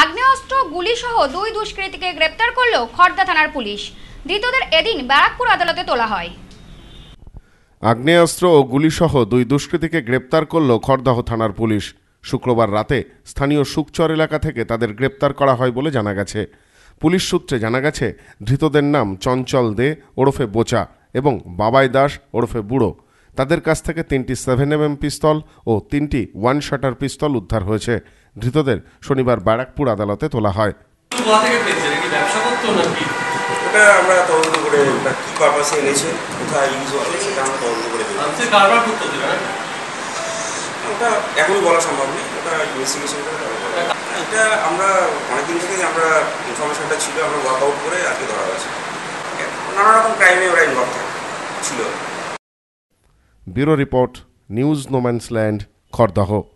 আগ্নেয়াস্ত্র গুলিসহ দুই দুষ্কৃতীকে গ্রেপ্তার করল খর্দা থানার পুলিশ ধৃতদের এদিন ব্যারাকপুর আদালতে তোলা হয় আগ্নেয়াস্ত্র ও গুলিসহ দুই দুষ্কৃতীকে গ্রেপ্তার করল খড়দাহ থানার পুলিশ শুক্রবার রাতে স্থানীয় সুকচর এলাকা থেকে তাদের গ্রেপ্তার করা হয় বলে জানা গেছে পুলিশ সূত্রে জানা গেছে ধৃতদের নাম চঞ্চল দে ওরফে বোচা এবং বাবাই দাস ওরফে বুড়ো তাদের কাছ থেকে তিনটি সেভেন এম পিস্তল ও তিনটি ওয়ান শাটার পিস্তল উদ্ধার হয়েছে ধৃতদের শনিবার ব্যারাকপুর আদালতে তোলা হয় আচ্ছা, ছিল Bureau Report, News No Man's Land, Khordaho.